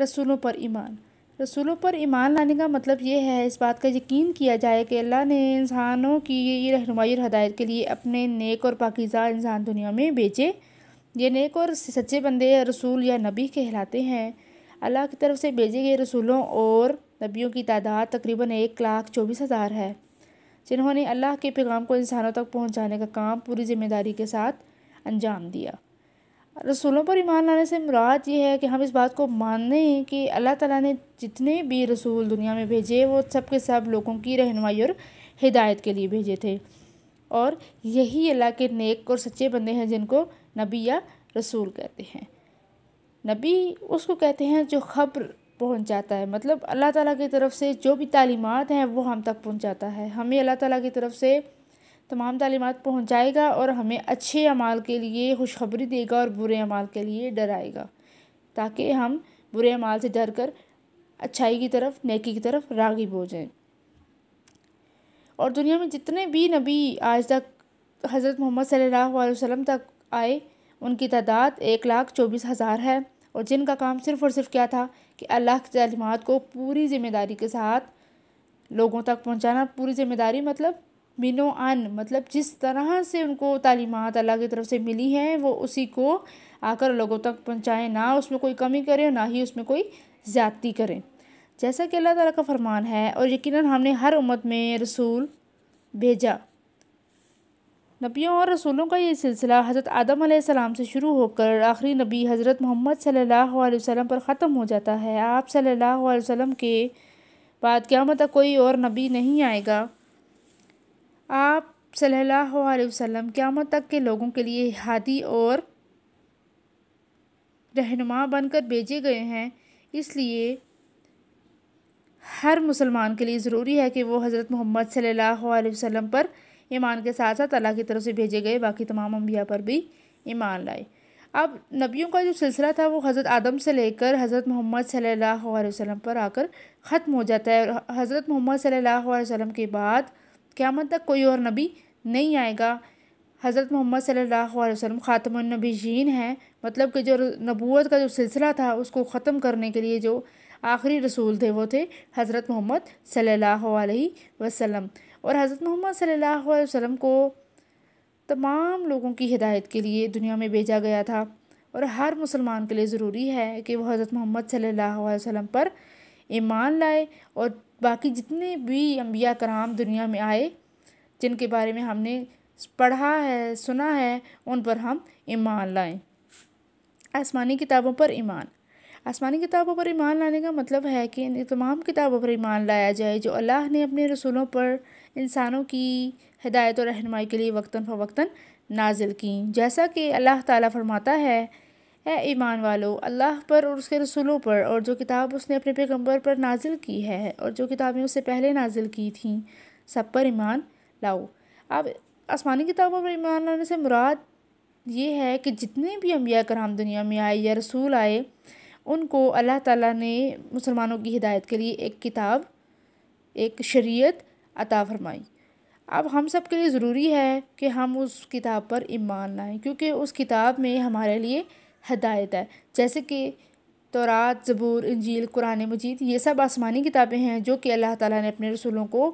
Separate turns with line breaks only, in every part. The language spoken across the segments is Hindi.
रसूलों पर ईमान रसूलों पर ईमान लाने का मतलब यह है इस बात का यकीन किया जाए कि अल्लाह ने इंसानों की ये रहनुमाई और हदायत के लिए अपने नेक और पाकिज़ा इंसान दुनिया में भेजे ये नेक और सच्चे बंदे रसूल या नबी कहलाते हैं अल्लाह की तरफ से भेजे गए रसूलों और नबियों की तादाद तकरीबन एक लाख चौबीस हज़ार है जिन्होंने अल्लाह के पैगाम को इंसानों तक पहुँचाने का काम पूरी ज़िम्मेदारी के साथ अंजाम दिया रसूलों पर ईमान लाने से मुराद ये है कि हम इस बात को मानने हैं कि अल्लाह ताला ने जितने भी रसूल दुनिया में भेजे वो सब के सब लोगों की रहनमाई और हिदायत के लिए भेजे थे और यही अल्लाह के नेक और सच्चे बंदे हैं जिनको नबी या रसूल कहते हैं नबी उसको कहते हैं जो खबर पहुंचाता है मतलब अल्लाह ताला की तरफ से जो भी तालीमत हैं वो हम तक पहुंचाता है हमें अल्लाह ताला की तरफ से तमाम तालीमत पहुँचाएगा और हमें अच्छे अमाल के लिए खुशखबरी देगा और बुरे अमाल के लिए डराएगा ताकि हम बुरे अमाल से डर कर अच्छाई की तरफ नेकी की तरफ रागिब हो जाएं और दुनिया में जितने भी नबी आज तक हज़रत मोहम्मद सल्लल्लाहु तक आए उनकी तादाद एक लाख चौबीस हज़ार है और जिनका काम सिर्फ़ और सिर्फ क्या था कि अल्लाह की तलीमत को पूरी ज़िम्मेदारी के साथ लोगों तक पहुंचाना पूरी ज़िम्मेदारी मतलब बिनो अन मतलब जिस तरह से उनको तालीमत अल्लाह की तरफ से मिली है वो उसी को आकर लोगों तक पहुँचाएँ ना उसमें कोई कमी करें ना ही उसमें कोई ज़्यादती करें जैसा कि अल्लाह ताला का फरमान है और यकीनन हमने हर उम्मत में रसूल भेजा नबियों और रसूलों का ये सिलसिला हज़रत आदम सलाम से शुरू होकर आखिरी नबी हज़रत मोहम्मद सल्लल्लाहु अलैहि वसल्लम पर ख़त्म हो जाता है आप सल्लल्लाहु अलैहि वसल्लम के बाद क्या तक कोई और नबी नहीं आएगा आप सल्लल्लाहु अलैहि वसल्लम क़्यामत तक के लोगों के लिए हादी और रहनुमा बनकर भेजे गए हैं इसलिए हर मुसलमान के लिए ज़रूरी है कि वो हज़रत मोहम्मद सल्लल्लाहु अलैहि वसल्लम पर ईमान के साथ साथ अल्लाह की तरफ से भेजे गए बाकी तमाम अम्बिया पर भी ईमान लाए अब नबियों का जो सिलसिला था वो हज़रत आदम से लेकर हज़रत मोहम्मद सल्लल्लाहु अलैहि वसल्लम पर आकर ख़त्म हो जाता है और हज़रत मोहम्मद सल्लल्लाहु अलैहि वसल्लम के बाद क़्यामत तक कोई और नबी नहीं आएगा हज़रत मोहम्मद सल्ला वसम जीन है मतलब कि जो नबूत का जो सिलसिला था उसको ख़त्म करने के लिए जो आखिरी रसूल थे वो थे हज़रत मोहम्मद सल्ला वसम और हज़रत मोहम्मद सल्ला वसम को तमाम लोगों की हिदायत के लिए दुनिया में भेजा गया था और हर मुसलमान के लिए ज़रूरी है कि वह हज़रत मोहम्मद सल्ला वसम पर ईमान लाए और बाकी जितने भी अम्बिया कराम दुनिया में आए जिनके बारे में हमने पढ़ा है सुना है उन पर हम ईमान लाएं आसमानी किताबों पर ईमान आसमानी किताबों पर ईमान लाने का मतलब है कि इन तमाम किताबों पर ईमान लाया जाए जो अल्लाह ने अपने रसूलों पर इंसानों की हिदायत और रहनमाई के लिए वक्ता फ़वक्ता नाजिल की जैसा कि अल्लाह ताला फरमाता है है ईमान वालों अल्लाह पर और उसके रसूलों पर और जो किताब उसने अपने पैगम्बर पर नाजिल की है और जो किताबें उससे पहले नाजिल की थी सब पर ईमान लाओ अब आसमानी किताबों पर ईमान लाने से मुराद ये है कि जितने भी अम्बिया कराम दुनिया में आए या रसूल आए उनको अल्लाह ताला ने मुसलमानों की हिदायत के लिए एक किताब एक शरीयत अता फरमाई अब हम सब के लिए ज़रूरी है कि हम उस किताब पर ईमान लाएँ क्योंकि उस किताब में हमारे लिए हदायत है जैसे कि तौरात ज़बूर इंजील कुरान मजीद ये सब आसमानी किताबें हैं जो कि अल्लाह ताला ने अपने रसूलों को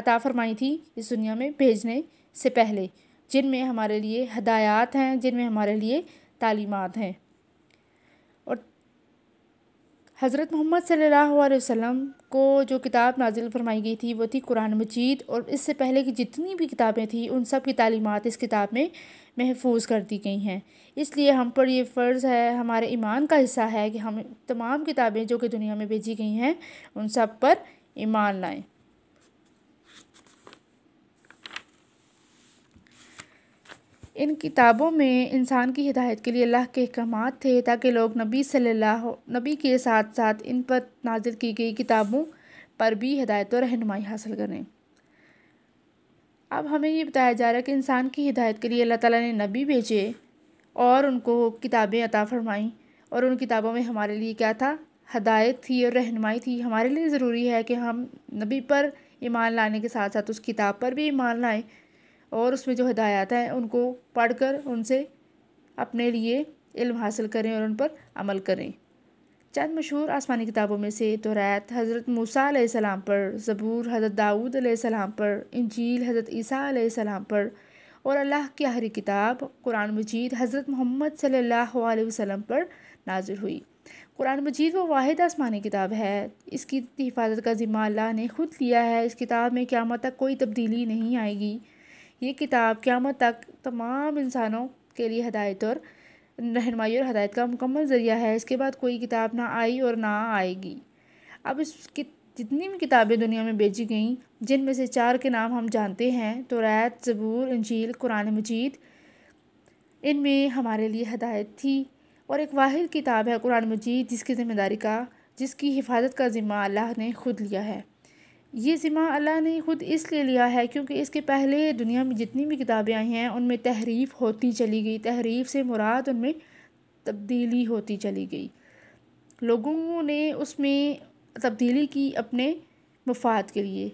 अता फरमाई थी इस दुनिया में भेजने से पहले जिनमें हमारे लिए हदायत हैं जिनमें हमारे लिए तालीमत हैं हज़रत मोहम्मद सल्लल्लाहु अलैहि वसल्लम को जो किताब नाजिल फरमाई गई थी वो थी कुरान मजीद और इससे पहले की जितनी भी किताबें थी उन सब की तालीमत इस किताब में महफूज कर दी गई हैं इसलिए हम पर यह फ़र्ज़ है हमारे ईमान का हिस्सा है कि हम तमाम किताबें जो कि दुनिया में भेजी गई हैं उन सब पर ईमान लाएँ इन किताबों में इंसान की हिदायत के लिए अल्लाह के अहकाम थे ताकि लोग नबी सल्लल्लाहु नबी के साथ साथ इन पर नाजिल की गई किताबों पर भी हिदायत और रहनमाई हासिल करें अब हमें ये बताया जा रहा है कि इंसान की हिदायत के लिए अल्लाह ताला ने नबी भेजे और उनको किताबें अता फ़रमाईं और उन किताबों में हमारे लिए क्या था हदायत थी और रहनमाई थी हमारे लिए ज़रूरी है कि हम नबी पर ईमान लाने के साथ साथ उस किताब पर भी ईमान लाएँ और उसमें जो हदायत हैं उनको पढ़कर उनसे अपने लिए इल्म हासिल करें और उन पर अमल करें चंद मशहूर आसमानी किताबों में से तो रैत हज़रत मूसा पर ज़बूर हज़रत दाऊद सलाम पर इंजील हज़रत ईसा पर और अल्लाह की आहरी किताब कुरान मजीद हज़रत मोहम्मद सल्लल्लाहु अलैहि वसल्लम पर नाजिल हुई कुरान मजीद वो वाहिद आसमानी किताब है इसकी हिफाजत का ज़िम्मा अल्लाह ने ख़ुद लिया है इस किताब में क्या तक कोई तब्दीली नहीं आएगी ये किताब क़्यामत तक तमाम इंसानों के लिए हदायत और रहनमाई और हदायत का मुकम्मल ज़रिया है इसके बाद कोई किताब ना आई और ना आएगी अब इस जितनी भी किताबें दुनिया में बेची गईं जिनमें से चार के नाम हम जानते हैं तो रैत ज़बूर इंजील कुरान मजीद इनमें हमारे लिए हदायत थी और एक वाहिद किताब है कुरान मजीद जिसकी ज़िम्मेदारी का जिसकी हिफाजत का ज़िम्मा अल्लाह ने ख़ुद लिया है ये ज़िम्मा अल्लाह ने ख़ुद इसलिए लिया है क्योंकि इसके पहले दुनिया में जितनी भी किताबें आई हैं उनमें तहरीफ़ होती चली गई तहरीफ़ से मुराद उनमें तब्दीली होती चली गई लोगों ने उसमें तब्दीली की अपने मुफाद के लिए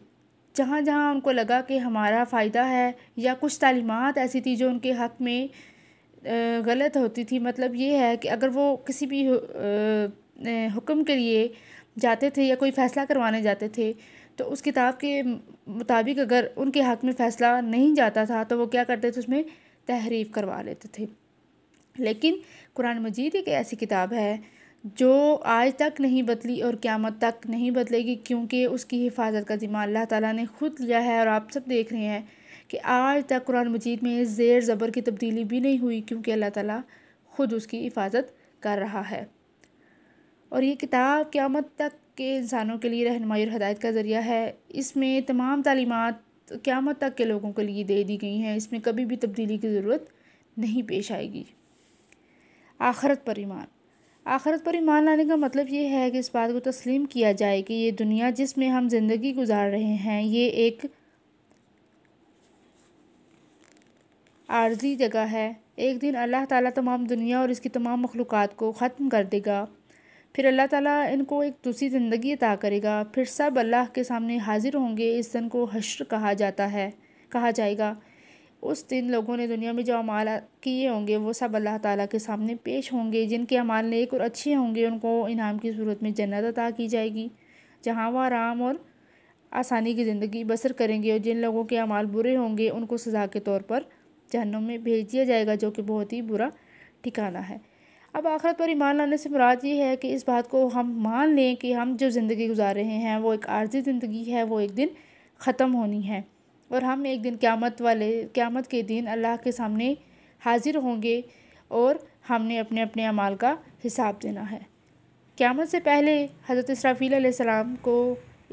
जहाँ जहाँ उनको लगा कि हमारा फ़ायदा है या कुछ तालीमत ऐसी थी जो उनके हक़ में गलत होती थी मतलब ये है कि अगर वो किसी भी हुक्म के लिए जाते थे या कोई फ़ैसला करवाने जाते थे तो उस किताब के मुताबिक अगर उनके हक़ में फ़ैसला नहीं जाता था तो वो क्या करते थे उसमें तहरीफ करवा लेते थे लेकिन कुरान मजीद एक ऐसी किताब है जो आज तक नहीं बदली और क़्यामत तक नहीं बदलेगी क्योंकि उसकी हिफाजत का ज़िम्मा अल्लाह ताला ने ख़ुद लिया है और आप सब देख रहे हैं कि आज तक कुरान मजीद में ज़ेर ज़बर की तब्दीली भी नहीं हुई क्योंकि अल्लाह ताला ख़ुद उसकी हिफाजत कर रहा है और ये किताब क़्यामत तक के इंसानों के लिए रहनमाई और हदायत का ज़रिया है इसमें तमाम तलीमत क़्यामत तक के लोगों के लिए दे दी गई हैं इसमें कभी भी तब्दीली की ज़रूरत नहीं पेश आएगी आखरत पर ईमान आखरत पर ईमान लाने का मतलब ये है कि इस बात को तस्लीम किया जाए कि ये दुनिया जिसमें हम ज़िंदगी गुजार रहे हैं ये एक आर्जी जगह है एक दिन अल्लाह ताला तमाम दुनिया और इसकी तमाम मखलूक़ात को ख़त्म कर देगा फिर अल्लाह ताला इनको एक दूसरी ज़िंदगी अता करेगा फिर सब अल्लाह के सामने हाजिर होंगे इस दिन को हश्र कहा जाता है कहा जाएगा उस दिन लोगों ने दुनिया में जो अमाल किए होंगे वो सब अल्लाह ताला के सामने पेश होंगे जिनके अमाल नेक और अच्छे होंगे उनको इनाम की सूरत में जन्नत अता की जाएगी जहाँ वह आराम और आसानी की ज़िंदगी बसर करेंगे और जिन लोगों के अमाल बुरे होंगे उनको सज़ा के तौर पर जहनम में भेज दिया जाएगा जो कि बहुत ही बुरा ठिकाना है अब आखिरत पर ईमान लाने से मुराद ये है कि इस बात को हम मान लें कि हम जो ज़िंदगी गुजार रहे हैं वो एक आर्जी ज़िंदगी है वो एक दिन ख़त्म होनी है और हम एक दिन क़्यामत वाले क़्यामत के दिन अल्लाह के सामने हाजिर होंगे और हमने अपने अपने अमाल का हिसाब देना है क़्यामत से पहले हज़रत इसराफ़ील सलाम को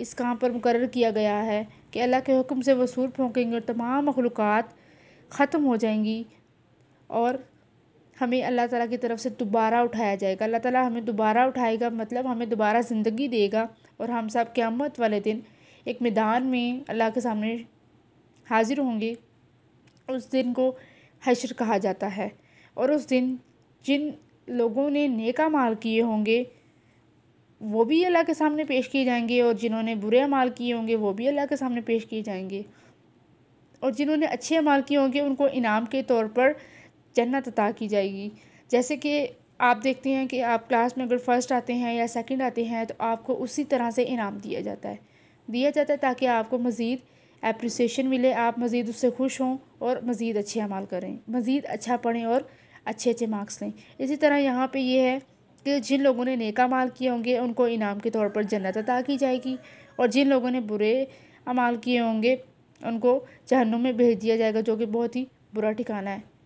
इस काम पर मुकर किया गया है कि अल्लाह के हुक्म से वसूल फोंकेंगे और तमाम मखलूक़ात ख़त्म हो जाएंगी और हमें अल्लाह ताला की तरफ से दोबारा उठाया जाएगा अल्लाह ताला हमें दोबारा उठाएगा मतलब हमें दोबारा ज़िंदगी देगा और हम सब क़्यामत वाले दिन एक मैदान में अल्लाह के सामने हाज़िर होंगे उस दिन को हशर कहा जाता है और उस दिन जिन लोगों ने नेका माल किए होंगे वो भी अल्लाह के सामने पेश किए जाएंगे और जिन्होंने बुरे अमाल किए होंगे वो भी अल्लाह के सामने पेश किए जाएंगे और जिन्होंने अच्छे अमाल किए होंगे उनको इनाम के तौर पर जन्नत अता की जाएगी जैसे कि आप देखते हैं कि आप क्लास में अगर फर्स्ट आते हैं या सेकंड आते हैं तो आपको उसी तरह से इनाम दिया जाता है दिया जाता है ताकि आपको मज़ीद एप्रिसिएशन मिले आप मज़ीद उससे खुश हों और मज़ीद अच्छे अमाल करें मज़ीद अच्छा पढ़ें और अच्छे अच्छे मार्क्स लें इसी तरह यहाँ पर यह है कि जिन लोगों ने नेका माल किए होंगे उनको इनाम के तौर पर जन्नत अता की जाएगी और जिन लोगों ने बुरे अमाल किए होंगे उनको जहनों में भेज दिया जाएगा जो कि बहुत ही बुरा ठिकाना है